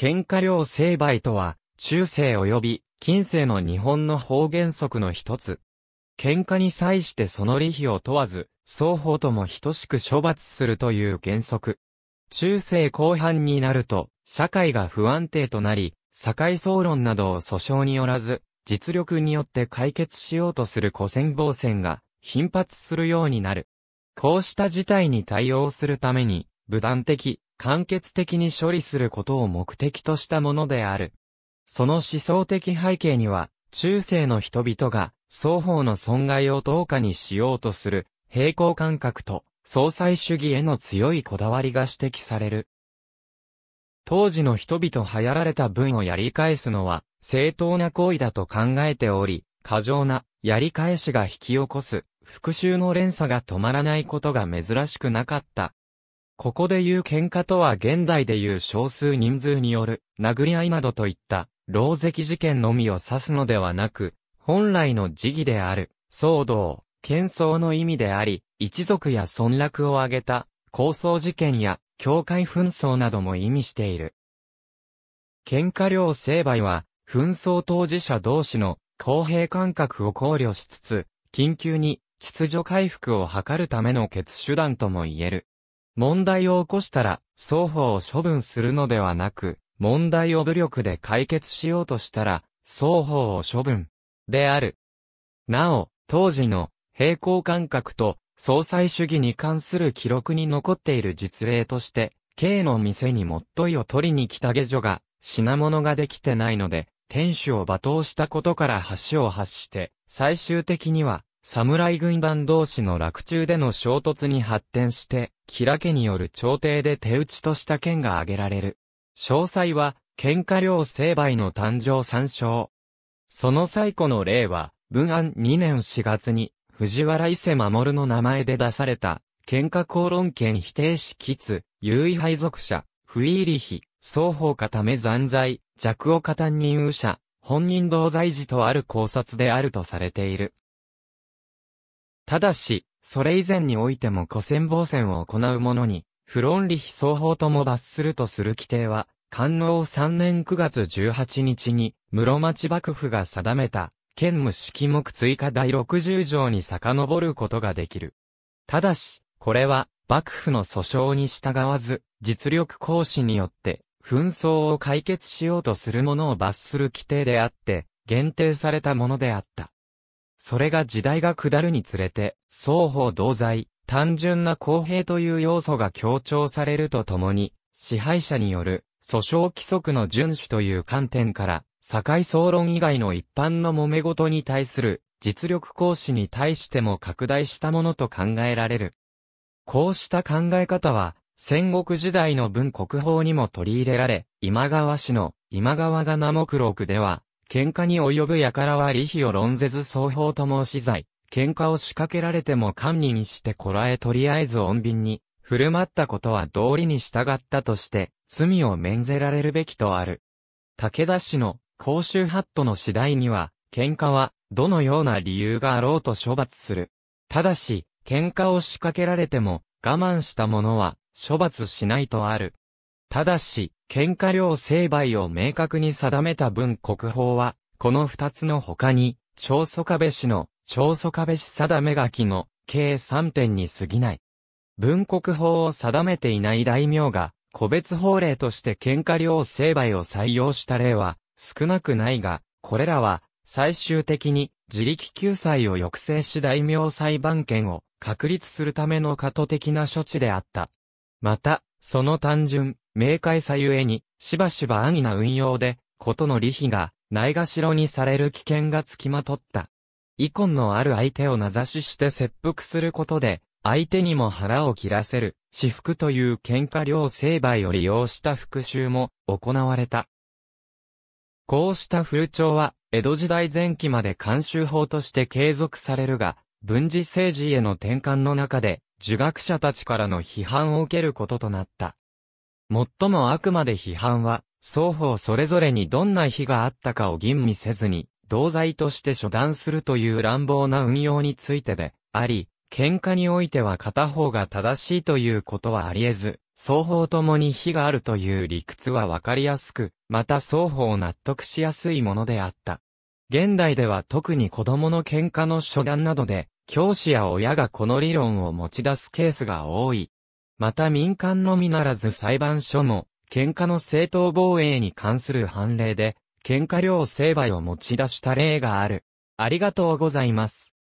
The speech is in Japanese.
喧嘩両成敗とは、中世及び近世の日本の方原則の一つ。喧嘩に際してその利費を問わず、双方とも等しく処罰するという原則。中世後半になると、社会が不安定となり、社会総論などを訴訟によらず、実力によって解決しようとする古戦防戦が頻発するようになる。こうした事態に対応するために、武断的、簡潔的に処理することを目的としたものである。その思想的背景には、中世の人々が双方の損害をどうかにしようとする平行感覚と総裁主義への強いこだわりが指摘される。当時の人々流行られた文をやり返すのは正当な行為だと考えており、過剰なやり返しが引き起こす復讐の連鎖が止まらないことが珍しくなかったここで言う喧嘩とは現代で言う少数人数による殴り合いなどといった牢石事件のみを指すのではなく、本来の時義である騒動、喧騒の意味であり、一族や村落を挙げた抗争事件や境界紛争なども意味している。喧嘩両成敗は、紛争当事者同士の公平感覚を考慮しつつ、緊急に秩序回復を図るための決手段とも言える。問題を起こしたら、双方を処分するのではなく、問題を武力で解決しようとしたら、双方を処分。である。なお、当時の平行感覚と総裁主義に関する記録に残っている実例として、K の店にもっといを取りに来た下女が、品物ができてないので、店主を罵倒したことから橋を発して、最終的には、侍軍団同士の落中での衝突に発展して、キラ家による朝廷で手打ちとした件が挙げられる。詳細は、喧嘩両成敗の誕生参照。その最古の例は、文安2年4月に、藤原伊勢守の名前で出された、喧嘩公論権否定しきつ、優位配属者、不意理非、双方固め残罪、弱を加担任右者、本人同罪時とある考察であるとされている。ただし、それ以前においても古戦防戦を行う者に、フロンリヒ双方とも罰するとする規定は、官能3年9月18日に、室町幕府が定めた、兼務式目追加第60条に遡ることができる。ただし、これは、幕府の訴訟に従わず、実力行使によって、紛争を解決しようとする者を罰する規定であって、限定されたものであった。それが時代が下るにつれて、双方同罪、単純な公平という要素が強調されるとともに、支配者による訴訟規則の遵守という観点から、社会総論以外の一般の揉め事に対する実力行使に対しても拡大したものと考えられる。こうした考え方は、戦国時代の文国法にも取り入れられ、今川氏の今川が名目録では、喧嘩に及ぶ輩は理比を論ぜず双方と申し罪。喧嘩を仕掛けられても官にしてこらえとりあえず穏便に、振る舞ったことは道理に従ったとして、罪を免ぜられるべきとある。武田氏の公衆ハットの次第には、喧嘩は、どのような理由があろうと処罰する。ただし、喧嘩を仕掛けられても、我慢した者は、処罰しないとある。ただし、喧嘩量成敗を明確に定めた文国法は、この二つの他に、長宗壁氏の、長宗壁氏定め書きの、計三点に過ぎない。文国法を定めていない大名が、個別法令として喧嘩量成敗を採用した例は、少なくないが、これらは、最終的に、自力救済を抑制し大名裁判権を、確立するための過渡的な処置であった。また、その単純、明快さゆえに、しばしば安易な運用で、ことの利比が、ないがしろにされる危険がつきまとった。遺恨のある相手を名指しして切腹することで、相手にも腹を切らせる、私服という喧嘩両成敗を利用した復讐も行われた。こうした風潮は、江戸時代前期まで慣習法として継続されるが、文字政治への転換の中で、儒学者たちからの批判を受けることとなった。もっともあくまで批判は、双方それぞれにどんな非があったかを吟味せずに、同罪として処断するという乱暴な運用についてで、あり、喧嘩においては片方が正しいということはあり得ず、双方ともに非があるという理屈はわかりやすく、また双方納得しやすいものであった。現代では特に子供の喧嘩の初断などで、教師や親がこの理論を持ち出すケースが多い。また民間のみならず裁判所も、喧嘩の正当防衛に関する判例で、喧嘩料成敗を持ち出した例がある。ありがとうございます。